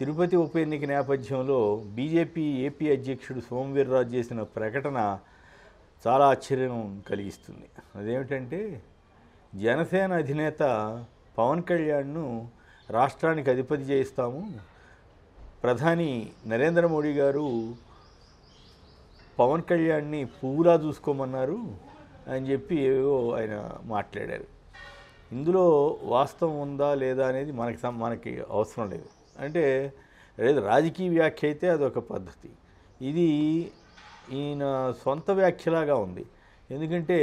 తిరుపతి ఉప ఎన్నిక నేపథ్యంలో బీజేపీ ఏపీ అధ్యక్షుడు సోమవీర్రాజు చేసిన ప్రకటన చాలా ఆశ్చర్యం కలిగిస్తుంది అదేమిటంటే జనసేన అధినేత పవన్ కళ్యాణ్ను రాష్ట్రానికి అధిపతి చేయిస్తాము ప్రధాని నరేంద్ర మోడీ గారు పవన్ కళ్యాణ్ని పువ్వులా చూసుకోమన్నారు అని చెప్పి ఏవో ఆయన మాట్లాడారు ఇందులో వాస్తవం ఉందా లేదా అనేది మనకి మనకి అవసరం లేదు అంటే లేదు రాజకీయ వ్యాఖ్య అయితే అదొక పద్ధతి ఇది ఈయన సొంత వ్యాఖ్యలాగా ఉంది ఎందుకంటే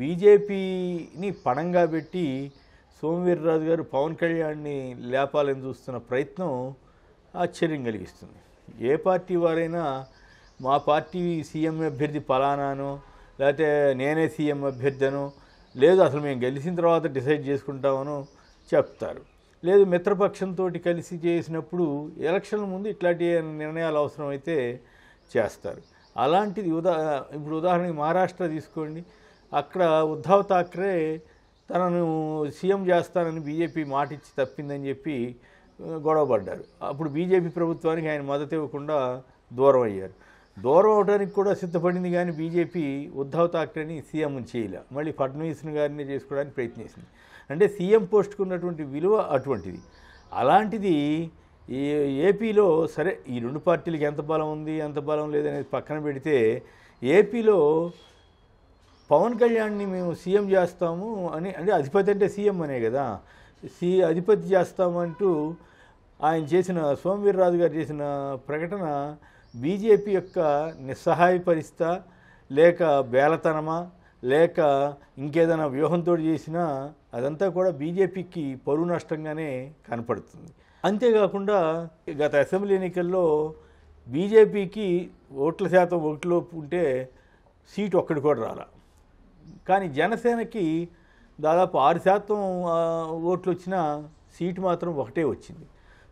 బీజేపీని పణంగా పెట్టి సోమవీర్రాజు గారు పవన్ కళ్యాణ్ని లేపాలని చూస్తున్న ప్రయత్నం ఆశ్చర్యం కలిగిస్తుంది ఏ పార్టీ వారైనా మా పార్టీ సీఎం అభ్యర్థి పలానాను లేకపోతే నేనే సీఎం అభ్యర్థను లేదు అసలు మేము గెలిచిన తర్వాత డిసైడ్ చేసుకుంటామను చెప్తారు లేదు మిత్రపక్షంతో కలిసి చేసినప్పుడు ఎలక్షన్ల ముందు ఇట్లాంటి నిర్ణయాలు అవసరమైతే చేస్తారు అలాంటిది ఉదా ఇప్పుడు ఉదాహరణకి మహారాష్ట్ర తీసుకోండి అక్కడ ఉద్ధవ్ థాక్రే తనను సీఎం చేస్తానని బీజేపీ మాట ఇచ్చి తప్పిందని చెప్పి గొడవపడ్డారు అప్పుడు బీజేపీ ప్రభుత్వానికి ఆయన మద్దతు ఇవ్వకుండా దూరం అయ్యారు దూరం అవడానికి కూడా సిద్ధపడింది కానీ బీజేపీ ఉద్ధవ్ థాక్రేని సీఎం చేయలే మళ్ళీ ఫడ్నవీస్ని గారిని చేసుకోవడానికి ప్రయత్నించింది అంటే సీఎం పోస్ట్కు ఉన్నటువంటి విలువ అటువంటిది అలాంటిది ఈ ఏపీలో సరే ఈ రెండు పార్టీలకు ఎంత బలం ఉంది ఎంత బలం లేదనేది పక్కన పెడితే ఏపీలో పవన్ కళ్యాణ్ని మేము సీఎం చేస్తాము అని అంటే అధిపతి అంటే సీఎం అనే కదా సీ అధిపతి చేస్తామంటూ ఆయన చేసిన సోమవీర్రాజు గారు చేసిన ప్రకటన బీజేపీ యొక్క నిస్సహాయ పరిస్థిత లేక బేలతనమా లేక ఇంకేదైనా వ్యూహంతో చేసినా అదంతా కూడా బీజేపీకి పరువు నష్టంగానే కనపడుతుంది అంతేకాకుండా గత అసెంబ్లీ ఎన్నికల్లో బీజేపీకి ఓట్ల శాతం ఓట్లో ఉంటే సీటు ఒక్కడి కూడా రాలా కానీ జనసేనకి దాదాపు ఆరు శాతం ఓట్లు వచ్చిన సీటు మాత్రం ఒకటే వచ్చింది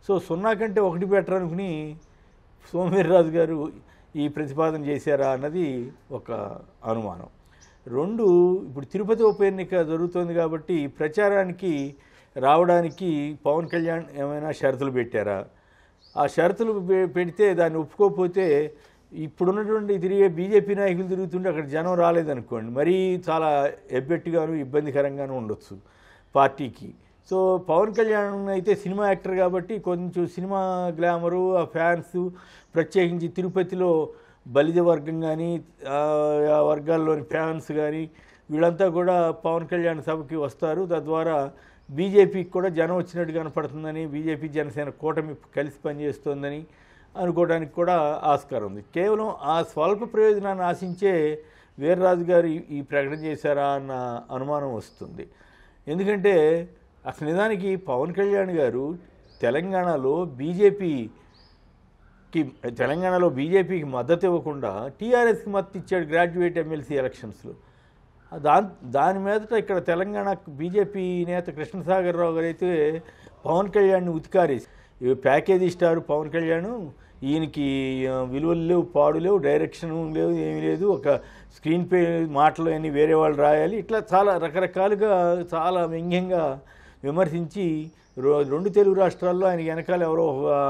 సో సున్నా కంటే ఒకటి బెటర్ అనుకుని సోమవీర్రాజు గారు ఈ ప్రతిపాదన చేశారా అన్నది ఒక అనుమానం రెండు ఇప్పుడు తిరుపతి ఉప ఎన్నిక జరుగుతుంది కాబట్టి ప్రచారానికి రావడానికి పవన్ కళ్యాణ్ ఏమైనా షరతులు పెట్టారా ఆ షరతులు పెడితే దాన్ని ఒప్పుకోకపోతే ఇప్పుడున్నటువంటి తిరిగే బీజేపీ నాయకులు తిరుగుతుంటే అక్కడ జనం రాలేదనుకోండి మరీ చాలా ఎబ్బెట్టుగాను ఇబ్బందికరంగాను ఉండొచ్చు పార్టీకి సో పవన్ కళ్యాణ్ అయితే సినిమా యాక్టర్ కాబట్టి కొంచెం సినిమా గ్లామరు ఆ ఫ్యాన్స్ ప్రత్యేకించి తిరుపతిలో బలిజ వర్గం కానీ ఆ వర్గాల్లోని ఫ్యాన్స్ కానీ వీళ్ళంతా కూడా పవన్ కళ్యాణ్ సభకి వస్తారు తద్వారా బీజేపీకి కూడా జనం వచ్చినట్టు కనపడుతుందని బీజేపీ జనసేన కూటమి కలిసి పనిచేస్తోందని అనుకోవడానికి కూడా ఆస్కారం ఉంది కేవలం ఆ స్వల్ప ప్రయోజనాన్ని ఆశించే వీర్రాజు గారు ఈ ప్రకటన చేశారా అన్న అనుమానం వస్తుంది ఎందుకంటే అసలు నిజానికి పవన్ కళ్యాణ్ గారు తెలంగాణలో బీజేపీ కి తెలంగాణలో బీజేపీకి మద్దతు ఇవ్వకుండా టీఆర్ఎస్కి మద్దతు ఇచ్చాడు గ్రాడ్యుయేట్ ఎమ్మెల్సీ ఎలక్షన్స్లో దాని దాని మీదట ఇక్కడ తెలంగాణ బీజేపీ నేత కృష్ణసాగర్ రావు గారు అయితే పవన్ కళ్యాణ్ని ఉతికారేసి ప్యాకేజ్ ఇస్తారు పవన్ కళ్యాణ్ ఈయనకి విలువలు లేవు పాడు లేవు డైరెక్షన్ లేవు ఏమీ లేదు ఒక స్క్రీన్ పే మాటలు అని వేరే వాళ్ళు రాయాలి ఇట్లా చాలా రకరకాలుగా చాలా వ్యంగ్యంగా విమర్శించి రెండు తెలుగు రాష్ట్రాల్లో ఆయన వెనకాల ఎవరో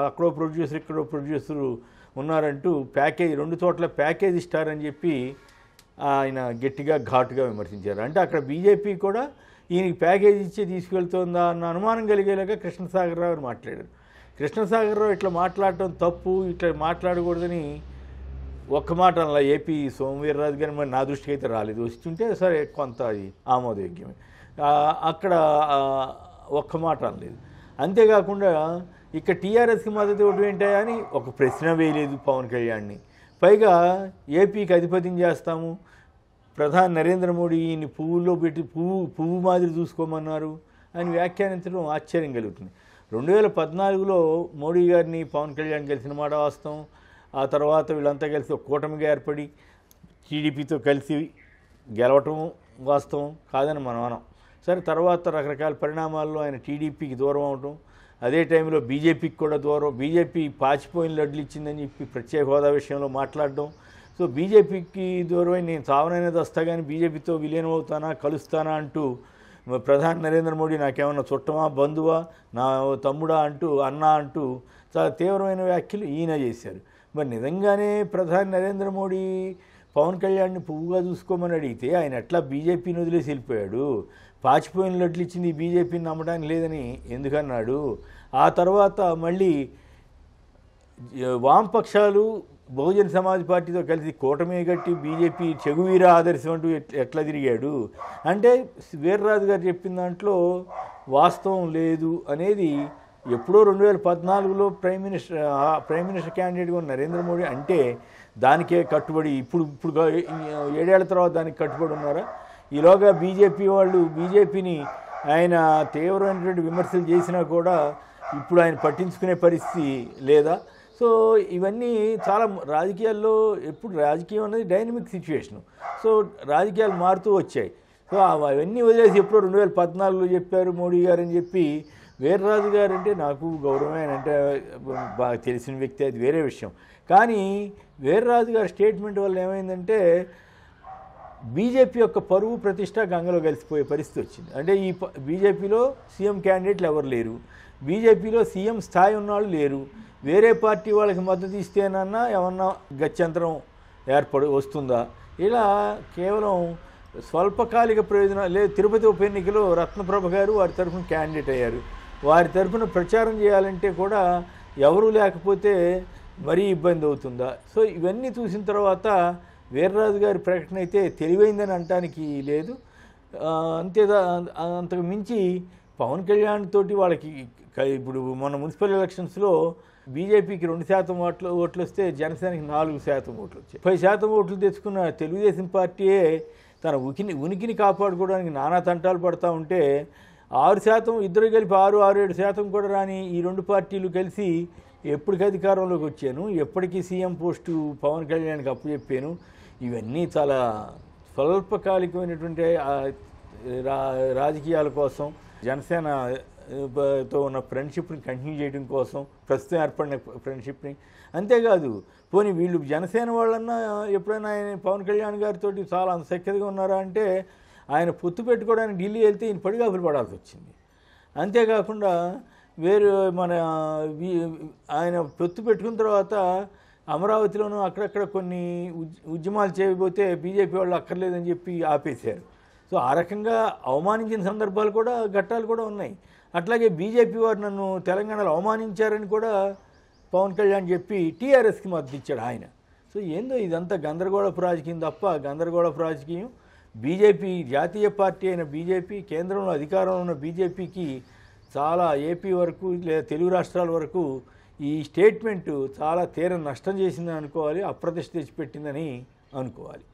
అక్కడో ప్రొడ్యూసర్ ఇక్కడో ప్రొడ్యూసరు ఉన్నారంటూ ప్యాకేజ్ రెండు చోట్ల ప్యాకేజ్ ఇస్తారని చెప్పి ఆయన గట్టిగా ఘాటుగా విమర్శించారు అంటే అక్కడ బీజేపీ కూడా ఈయనకి ప్యాకేజ్ ఇచ్చి తీసుకెళ్తుందా అన్న అనుమానం కలిగేలాగా కృష్ణసాగర్ రావు మాట్లాడారు కృష్ణసాగర్ రావు ఇట్లా మాట్లాడటం తప్పు ఇట్లా మాట్లాడకూడదని ఒక్క మాట అలా ఏపీ సోమవీర్రాజు గారిని మరి నా దృష్టికి అయితే రాలేదు వస్తుంటే సరే కొంత అది ఆమోదయోగ్యమే అక్కడ ఒక్క మాట అనలేదు అంతేకాకుండా ఇక్కడ టీఆర్ఎస్కి మద్దతు ఇవ్వడం ఏంటయా అని ఒక ప్రశ్న వేయలేదు పవన్ కళ్యాణ్ని పైగా ఏపీకి అధిపతిని చేస్తాము ప్రధాని నరేంద్ర మోడీ ఈయన్ని పువ్వుల్లో పెట్టి పువ్వు పువ్వు మాదిరి చూసుకోమన్నారు అని వ్యాఖ్యానించడం ఆశ్చర్యం కలుగుతుంది రెండు వేల పద్నాలుగులో మోడీ గారిని పవన్ కళ్యాణ్ కలిసిన మాట వాస్తవం ఆ తర్వాత వీళ్ళంతా కలిసి ఒక కూటమిగా ఏర్పడి టీడీపీతో కలిసి గెలవటం వాస్తవం కాదని మనం అనం సరే తర్వాత రకరకాల పరిణామాల్లో ఆయన టీడీపీకి దూరం అవటం అదే టైంలో బీజేపీకి కూడా దూరం బీజేపీ పాచిపోయిన లడ్లు ఇచ్చిందని చెప్పి ప్రత్యేక హోదా విషయంలో మాట్లాడడం సో బీజేపీకి దూరమై నేను చావనైనా వస్తా కానీ బీజేపీతో విలీనం అవుతానా కలుస్తానా అంటూ ప్రధాని నరేంద్ర మోడీ నాకేమన్నా చుట్టమా బంధువా నా తమ్ముడా అంటూ అన్నా అంటూ చాలా తీవ్రమైన వ్యాఖ్యలు ఈయన చేశారు మరి నిజంగానే ప్రధాని నరేంద్ర మోడీ పవన్ కళ్యాణ్ని పువ్వుగా చూసుకోమని అడిగితే ఆయన ఎట్లా బీజేపీని వదిలేసి వెళ్ళిపోయాడు పాచిపోయిన లట్లు ఇచ్చింది బీజేపీని నమ్మడానికి లేదని ఎందుకన్నాడు ఆ తర్వాత మళ్ళీ వామపక్షాలు బహుజన్ సమాజ్ పార్టీతో కలిసి కూటమి కట్టి బీజేపీ చెగువీర ఆదర్శం అంటూ ఎట్లా తిరిగాడు అంటే వీర్రాజు గారు చెప్పిన దాంట్లో వాస్తవం లేదు అనేది ఎప్పుడో రెండు వేల పద్నాలుగులో ప్రైమ్ మినిస్టర్ ప్రైమ్ మినిస్టర్ క్యాండిడేట్గా నరేంద్ర మోడీ అంటే దానికే కట్టుబడి ఇప్పుడు ఇప్పుడు ఏడేళ్ల తర్వాత దానికి కట్టుబడి ఉన్నారా ఈలోగా బీజేపీ వాళ్ళు బీజేపీని ఆయన తీవ్రమైనటువంటి విమర్శలు చేసినా కూడా ఇప్పుడు ఆయన పట్టించుకునే పరిస్థితి లేదా సో ఇవన్నీ చాలా రాజకీయాల్లో ఎప్పుడు రాజకీయం అనేది డైనమిక్ సిచ్యువేషన్ సో రాజకీయాలు మారుతూ వచ్చాయి సో అవన్నీ వదిలేసి ఎప్పుడు రెండు వేల పద్నాలుగులో చెప్పారు మోడీ గారు అని చెప్పి వీర్రాజు గారు అంటే నాకు గౌరవమే అంటే బాగా తెలిసిన వ్యక్తి అది వేరే విషయం కానీ వీర్రాజు గారి స్టేట్మెంట్ వల్ల ఏమైందంటే బీజేపీ యొక్క పరువు ప్రతిష్ట గంగలో కలిసిపోయే పరిస్థితి వచ్చింది అంటే ఈ బీజేపీలో సీఎం క్యాండిడేట్లు ఎవరు లేరు బీజేపీలో సీఎం స్థాయి ఉన్నవాళ్ళు లేరు వేరే పార్టీ వాళ్ళకి మద్దతు ఇస్తేనన్నా ఏమన్నా గత్యంతరం ఏర్పడి వస్తుందా ఇలా కేవలం స్వల్పకాలిక ప్రయోజనాలు లేదు తిరుపతి ఉప ఎన్నికలో రత్నప్రభ గారు వారి తరఫున క్యాండిడేట్ అయ్యారు వారి తరఫున ప్రచారం చేయాలంటే కూడా ఎవరూ లేకపోతే మరీ ఇబ్బంది అవుతుందా సో ఇవన్నీ చూసిన తర్వాత వీర్రాజు గారి ప్రకటన అయితే తెలివైందని అంటానికి లేదు అంతే అంతకు మించి పవన్ కళ్యాణ్ తోటి వాళ్ళకి ఇప్పుడు మన మున్సిపల్ ఎలక్షన్స్లో బీజేపీకి రెండు శాతం ఓట్లు ఓట్లు వస్తే జనసేనకి నాలుగు శాతం ఓట్లు వచ్చాయి పది శాతం ఓట్లు తెచ్చుకున్న తెలుగుదేశం పార్టీయే తన ఉకిని ఉనికిని కాపాడుకోవడానికి నానా తంటాలు పడతా ఉంటే ఆరు శాతం ఇద్దరు కలిపి ఆరు ఆరు ఏడు శాతం కూడా రాని ఈ రెండు పార్టీలు కలిసి ఎప్పటికి అధికారంలోకి వచ్చాను ఎప్పటికీ సీఎం పోస్టు పవన్ కళ్యాణ్కి అప్పు చెప్పాను ఇవన్నీ చాలా స్వల్పకాలికమైనటువంటి రాజకీయాల కోసం జనసేన తో ఉన్న ఫ్రెండ్షిప్ని కంటిన్యూ చేయడం కోసం ప్రస్తుతం ఏర్పడిన ఫ్రెండ్షిప్ని అంతేకాదు పోనీ వీళ్ళు జనసేన వాళ్ళన్నా ఎప్పుడైనా ఆయన పవన్ కళ్యాణ్ గారితో చాలా అంతసక్యతగా ఉన్నారా అంటే ఆయన పొత్తు పెట్టుకోవడానికి ఢిల్లీ వెళ్తే ఈయన పడిగాపులు పడాల్సి వచ్చింది అంతేకాకుండా వేరు మన ఆయన పొత్తు పెట్టుకున్న తర్వాత అమరావతిలోనూ అక్కడక్కడ కొన్ని ఉద్యమాలు చేయబోతే బీజేపీ వాళ్ళు అక్కర్లేదని చెప్పి ఆపేశారు సో ఆ రకంగా అవమానించిన సందర్భాలు కూడా ఘట్టాలు కూడా ఉన్నాయి అట్లాగే బీజేపీ వారు నన్ను తెలంగాణలో అవమానించారని కూడా పవన్ కళ్యాణ్ చెప్పి టీఆర్ఎస్కి మద్దతు ఇచ్చాడు ఆయన సో ఏందో ఇదంతా గందరగోళపు రాజకీయం తప్ప గందరగోళపు రాజకీయం బీజేపీ జాతీయ పార్టీ అయిన బీజేపీ కేంద్రంలో అధికారంలో ఉన్న బీజేపీకి చాలా ఏపీ వరకు లేదా తెలుగు రాష్ట్రాల వరకు ఈ స్టేట్మెంటు చాలా తీరం నష్టం చేసిందని అనుకోవాలి అప్రతిష్ట తెచ్చిపెట్టిందని అనుకోవాలి